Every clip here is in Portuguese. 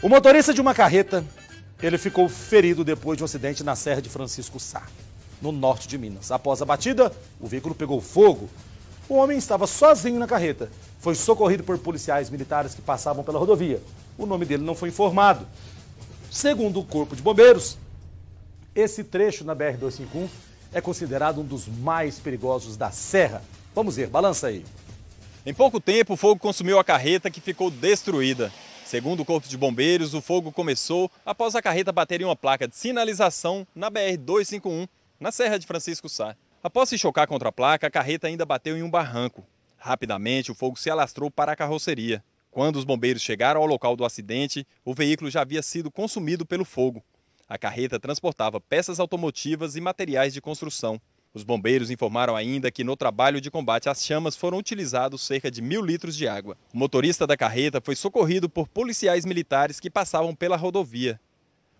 O motorista de uma carreta, ele ficou ferido depois de um acidente na Serra de Francisco Sá, no norte de Minas. Após a batida, o veículo pegou fogo. O homem estava sozinho na carreta. Foi socorrido por policiais militares que passavam pela rodovia. O nome dele não foi informado. Segundo o Corpo de Bombeiros, esse trecho na BR-251 é considerado um dos mais perigosos da Serra. Vamos ver, balança aí. Em pouco tempo, o fogo consumiu a carreta que ficou destruída. Segundo o Corpo de Bombeiros, o fogo começou após a carreta bater em uma placa de sinalização na BR-251, na Serra de Francisco Sá. Após se chocar contra a placa, a carreta ainda bateu em um barranco. Rapidamente, o fogo se alastrou para a carroceria. Quando os bombeiros chegaram ao local do acidente, o veículo já havia sido consumido pelo fogo. A carreta transportava peças automotivas e materiais de construção. Os bombeiros informaram ainda que no trabalho de combate às chamas foram utilizados cerca de mil litros de água. O motorista da carreta foi socorrido por policiais militares que passavam pela rodovia.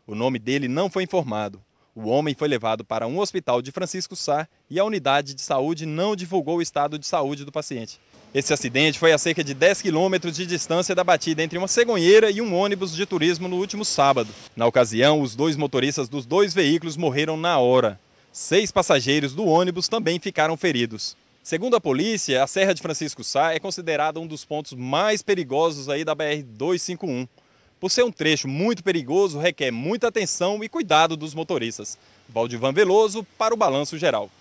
O nome dele não foi informado. O homem foi levado para um hospital de Francisco Sá e a unidade de saúde não divulgou o estado de saúde do paciente. Esse acidente foi a cerca de 10 quilômetros de distância da batida entre uma cegonheira e um ônibus de turismo no último sábado. Na ocasião, os dois motoristas dos dois veículos morreram na hora. Seis passageiros do ônibus também ficaram feridos. Segundo a polícia, a Serra de Francisco Sá é considerada um dos pontos mais perigosos aí da BR-251. Por ser um trecho muito perigoso, requer muita atenção e cuidado dos motoristas. Valdivan Veloso para o Balanço Geral.